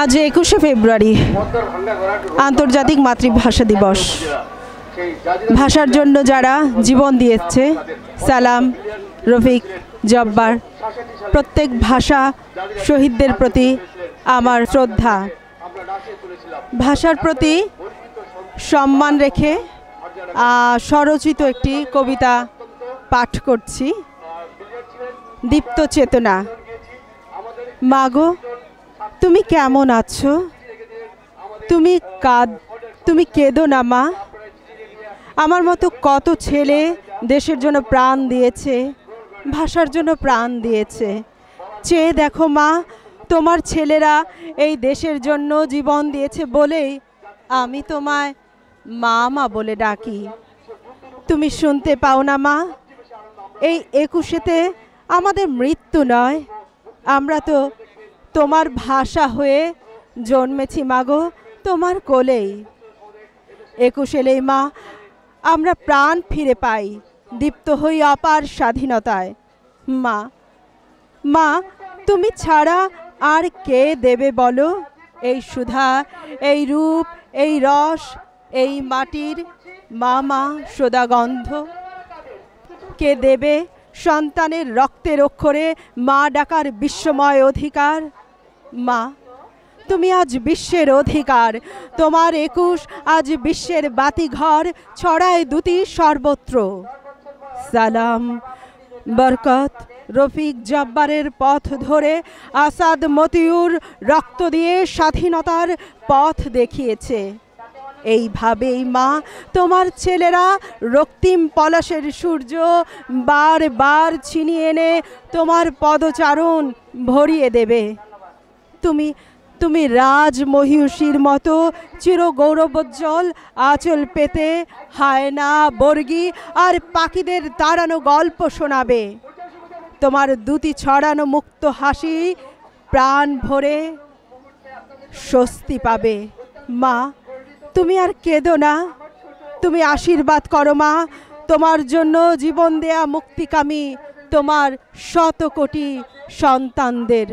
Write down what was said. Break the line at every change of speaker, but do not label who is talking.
আজ একুশে ফেব্রুয়ারি আন্তর্জাতিক মাতৃভাষা দিবস ভাষার জন্য যারা জীবন দিয়েছে সালাম রফিক জব্বার প্রত্যেক ভাষা শহীদদের প্রতি আমার শ্রদ্ধা ভাষার প্রতি সম্মান রেখে স্বরচিত একটি কবিতা পাঠ করছি দীপ্ত চেতনা মাগো তুমি কেমন আছো তুমি কাঁদ তুমি কেঁদো না মা আমার মতো কত ছেলে দেশের জন্য প্রাণ দিয়েছে ভাষার জন্য প্রাণ দিয়েছে চেয়ে দেখো মা তোমার ছেলেরা এই দেশের জন্য জীবন দিয়েছে বলেই আমি তোমায় মা মা বলে ডাকি তুমি শুনতে পাও না মা এই একুশেতে আমাদের মৃত্যু নয় আমরা তো তোমার ভাষা হয়ে জন্মেছি মাগো তোমার কোলেই একুশেলেই মা আমরা প্রাণ ফিরে পাই দীপ্ত হই অপার স্বাধীনতায় মা মা তুমি ছাড়া আর কে দেবে বলো এই সুধা এই রূপ এই রস এই মাটির মা মা সোদাগন্ধ কে দেবে সন্তানের রক্তের অক্ষরে মা ডাকার বিশ্বময় অধিকার মা তুমি আজ বিশ্বের অধিকার তোমার একুশ আজ বিশ্বের বাতিঘর ছড়ায় দুটি সর্বত্র সালাম বরকত রফিক জব্বারের পথ ধরে আসাদ মতিউর রক্ত দিয়ে স্বাধীনতার পথ দেখিয়েছে এইভাবেই মা তোমার ছেলেরা রক্তিম পলাশের সূর্য বারবার ছিনিয়ে এনে তোমার পদচারণ ভরিয়ে দেবে তুমি তুমি রাজ মহিষীর মতো চির গৌরবোজ্জ্বল আঁচল পেতে হায়না বর্গি আর পাখিদের তাড়ানো গল্প শোনাবে তোমার দুটি ছড়ানো মুক্ত হাসি প্রাণ ভরে স্বস্তি পাবে মা তুমি আর কেঁদো না তুমি আশীর্বাদ করো মা তোমার জন্য জীবন দেয়া মুক্তিকামী তোমার শত কোটি সন্তানদের